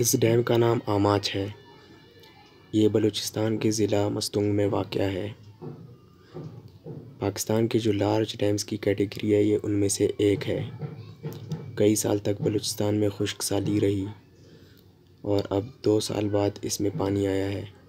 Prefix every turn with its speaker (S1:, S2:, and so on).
S1: इस डैम का नाम आमाच है ये बलूचिस्तान के ज़िला मस्तूंग में वाक़ है पाकिस्तान के जो लार्ज डैम्स की कैटेगरी है ये उनमें से एक है कई साल तक बलूचिस्तान में खुश्क साली रही और अब दो साल बाद इसमें पानी आया है